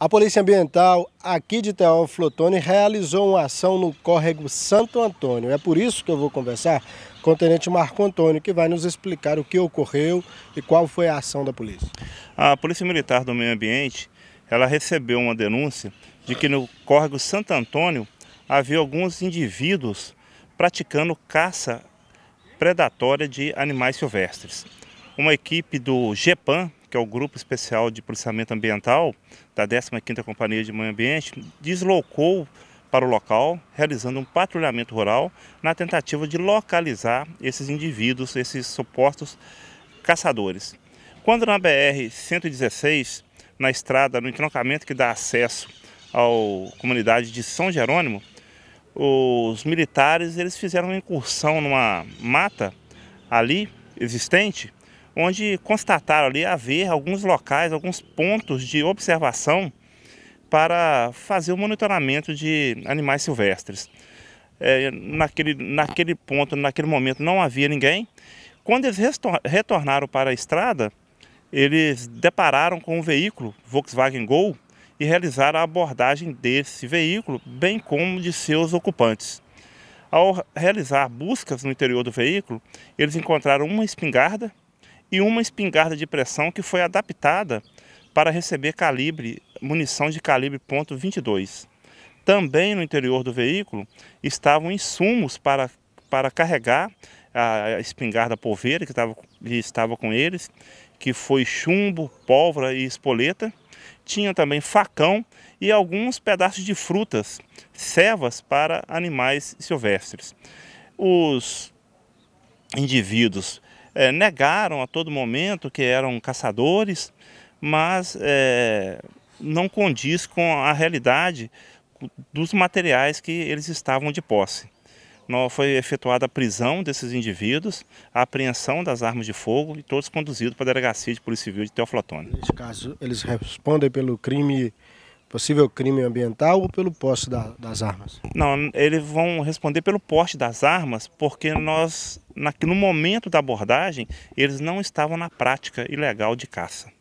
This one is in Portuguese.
A Polícia Ambiental aqui de Teófilo Otoni realizou uma ação no córrego Santo Antônio. É por isso que eu vou conversar com o Tenente Marco Antônio, que vai nos explicar o que ocorreu e qual foi a ação da polícia. A Polícia Militar do Meio Ambiente, ela recebeu uma denúncia de que no córrego Santo Antônio havia alguns indivíduos praticando caça predatória de animais silvestres. Uma equipe do GEPAN, que é o Grupo Especial de Policiamento Ambiental da 15ª Companhia de Meio Ambiente, deslocou para o local, realizando um patrulhamento rural na tentativa de localizar esses indivíduos, esses supostos caçadores. Quando na BR-116, na estrada, no entroncamento que dá acesso à comunidade de São Jerônimo, os militares eles fizeram uma incursão numa mata ali existente onde constataram ali haver alguns locais, alguns pontos de observação para fazer o monitoramento de animais silvestres. É, naquele, naquele ponto, naquele momento, não havia ninguém. Quando eles retornaram para a estrada, eles depararam com um veículo, Volkswagen Gol, e realizaram a abordagem desse veículo, bem como de seus ocupantes. Ao realizar buscas no interior do veículo, eles encontraram uma espingarda e uma espingarda de pressão que foi adaptada para receber calibre, munição de calibre .22. Também no interior do veículo estavam insumos para, para carregar a espingarda polveira que estava, que estava com eles, que foi chumbo, pólvora e espoleta. Tinha também facão e alguns pedaços de frutas, servas para animais silvestres. Os indivíduos é, negaram a todo momento que eram caçadores, mas é, não condiz com a realidade dos materiais que eles estavam de posse. Foi efetuada a prisão desses indivíduos, a apreensão das armas de fogo e todos conduzidos para a delegacia de Polícia Civil de Teoflotone. Nesse caso, eles respondem pelo crime possível crime ambiental ou pelo poste da, das armas? Não, eles vão responder pelo poste das armas, porque nós, na, no momento da abordagem, eles não estavam na prática ilegal de caça.